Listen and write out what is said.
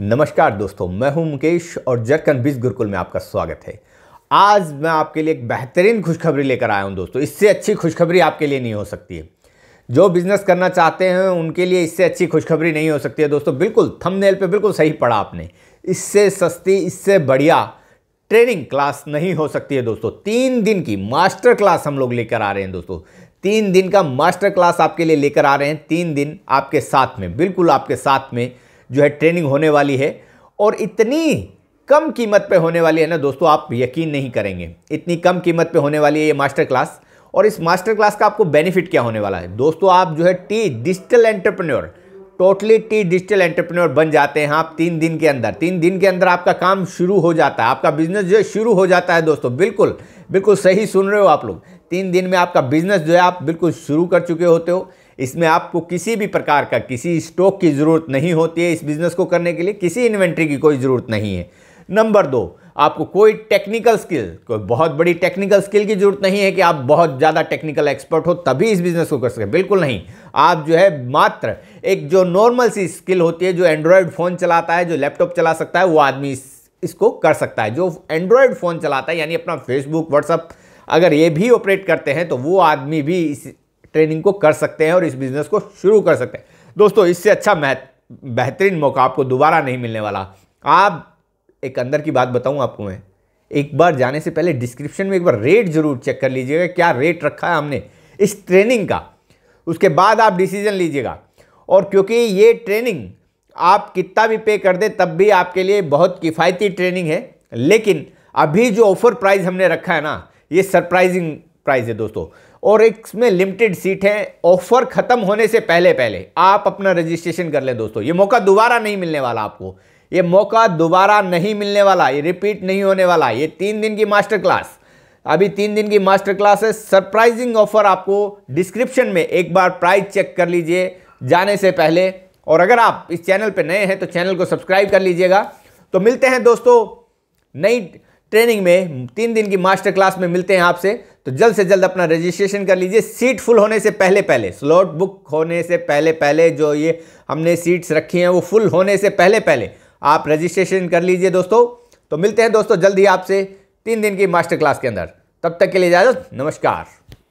नमस्कार दोस्तों मैं हूं मुकेश और जरकन बीज गुरुकुल में आपका स्वागत है आज मैं आपके लिए एक बेहतरीन खुशखबरी लेकर आया हूं दोस्तों इससे अच्छी खुशखबरी आपके लिए नहीं हो सकती है जो बिज़नेस करना चाहते हैं उनके लिए इससे अच्छी खुशखबरी नहीं हो सकती है दोस्तों बिल्कुल थंबनेल पे बिल्कुल सही पढ़ा आपने इससे सस्ती इससे बढ़िया ट्रेनिंग क्लास नहीं हो सकती है दोस्तों तीन दिन की मास्टर क्लास हम लोग लेकर आ रहे हैं दोस्तों तीन दिन का मास्टर क्लास आपके लिए लेकर आ रहे हैं तीन दिन आपके साथ में बिल्कुल आपके साथ में जो है ट्रेनिंग होने वाली है और इतनी कम कीमत पे होने वाली है ना दोस्तों आप यकीन नहीं करेंगे इतनी कम कीमत पे होने वाली है ये मास्टर क्लास और इस मास्टर क्लास का आपको बेनिफिट क्या होने वाला है दोस्तों आप जो है टी डिजिटल एंटरप्रेन्योर टोटली टी डिजिटल एंटरप्रेन्योर बन जाते हैं आप तीन दिन के अंदर तीन दिन के अंदर आपका काम शुरू हो जाता है आपका बिजनेस जो है शुरू हो जाता है दोस्तों बिल्कुल बिल्कुल सही सुन रहे हो आप लोग तीन दिन में आपका बिजनेस जो है आप बिल्कुल शुरू कर चुके होते हो इसमें आपको किसी भी प्रकार का किसी स्टॉक की ज़रूरत नहीं होती है इस बिज़नेस को करने के लिए किसी इन्वेंट्री की कोई ज़रूरत नहीं है नंबर दो आपको कोई टेक्निकल स्किल कोई बहुत बड़ी टेक्निकल स्किल की जरूरत नहीं है कि आप बहुत ज़्यादा टेक्निकल एक्सपर्ट हो तभी इस बिज़नेस को कर सकें बिल्कुल नहीं आप जो है मात्र एक जो नॉर्मल सी स्किल होती है जो एंड्रॉयड फ़ोन चलाता है जो लैपटॉप चला सकता है वो आदमी इसको कर सकता है जो एंड्रॉयड फ़ोन चलाता है यानी अपना फेसबुक व्हाट्सअप अगर ये भी ऑपरेट करते हैं तो वो आदमी भी इस ट्रेनिंग को कर सकते हैं और इस बिज़नेस को शुरू कर सकते हैं दोस्तों इससे अच्छा बेहतरीन मौका आपको दोबारा नहीं मिलने वाला आप एक अंदर की बात बताऊँ आपको मैं एक बार जाने से पहले डिस्क्रिप्शन में एक बार रेट ज़रूर चेक कर लीजिएगा क्या रेट रखा है हमने इस ट्रेनिंग का उसके बाद आप डिसीजन लीजिएगा और क्योंकि ये ट्रेनिंग आप कितना भी पे कर दे तब भी आपके लिए बहुत किफ़ायती ट्रेनिंग है लेकिन अभी जो ऑफ़र प्राइस हमने रखा है ना ये सरप्राइजिंग प्राइस है दोस्तों और इसमें लिमिटेड सीट है ऑफर खत्म होने से पहले पहले आप अपना रजिस्ट्रेशन कर लें दोस्तों ये मौका दोबारा नहीं मिलने वाला आपको ये मौका दोबारा नहीं मिलने वाला ये रिपीट नहीं होने वाला ये तीन दिन की मास्टर क्लास अभी तीन दिन की मास्टर क्लास है सरप्राइजिंग ऑफर आपको डिस्क्रिप्शन में एक बार प्राइस चेक कर लीजिए जाने से पहले और अगर आप इस चैनल पर नए हैं तो चैनल को सब्सक्राइब कर लीजिएगा तो मिलते हैं दोस्तों नई ट्रेनिंग में तीन दिन की मास्टर क्लास में मिलते हैं आपसे तो जल्द से जल्द अपना रजिस्ट्रेशन कर लीजिए सीट फुल होने से पहले पहले स्लॉट बुक होने से पहले पहले जो ये हमने सीट्स रखी हैं वो फुल होने से पहले पहले आप रजिस्ट्रेशन कर लीजिए दोस्तों तो मिलते हैं दोस्तों जल्द ही आपसे तीन दिन की मास्टर क्लास के अंदर तब तक के लिए इजाज़त नमस्कार